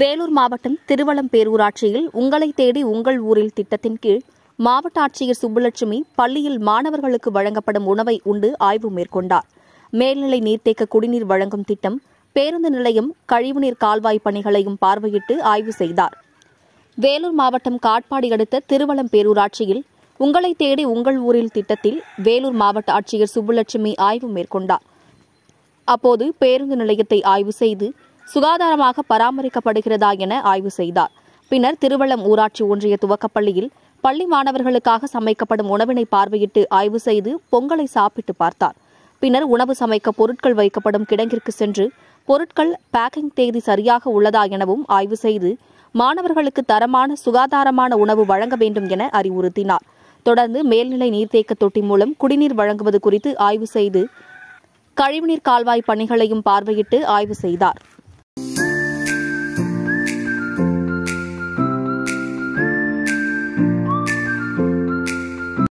வேலூர் மாவட்டம் திருவளம் பேரூராட்சியில் உங்களை தேடி உங்கள் ஊரில் திட்டத்தின் கீழ் மாவட்ட ஆட்சியர் சுப்புலட்சுமி பள்ளியில் மாணவர்களுக்கு வழங்கப்படும் உணவை உண்டு ஆய்வு மேற்கொண்டார் மேல்நிலை நீர்த்தேக்க குடிநீர் வழங்கும் திட்டம் பேருந்து நிலையம் கழிவுநீர் கால்வாய் பணிகளையும் பார்வையிட்டு ஆய்வு செய்தார் வேலூர் மாவட்டம் காட்பாடி அடுத்த திருவளம் பேரூராட்சியில் உங்களை தேடி உங்கள் ஊரில் திட்டத்தில் வேலூர் மாவட்ட ஆட்சியர் சுப்புலட்சுமி ஆய்வு மேற்கொண்டார் அப்போது பேருந்து நிலையத்தை ஆய்வு செய்து சுகாதாரமாக பராமரிக்கப்படுகிறதா என ஆய்வு செய்தார் பின்னர் திருவள்ளம் ஊராட்சி ஒன்றிய துவக்கப்பள்ளியில் பள்ளி மாணவர்களுக்காக சமைக்கப்படும் உணவினை பார்வையிட்டு ஆய்வு செய்து பொங்கலை சாப்பிட்டு பார்த்தார் பின்னர் உணவு சமைக்க பொருட்கள் வைக்கப்படும் கிடங்கிற்கு சென்று பொருட்கள் பேக்கிங் தேதி சரியாக உள்ளதா எனவும் ஆய்வு செய்து மாணவர்களுக்கு தரமான சுகாதாரமான உணவு வழங்க வேண்டும் என அறிவுறுத்தினார் தொடர்ந்து மேல்நிலை நீர்த்தேக்க தொட்டி மூலம் குடிநீர் வழங்குவது குறித்து ஆய்வு செய்து கழிவுநீர் கால்வாய் பணிகளையும் பார்வையிட்டு ஆய்வு செய்தார்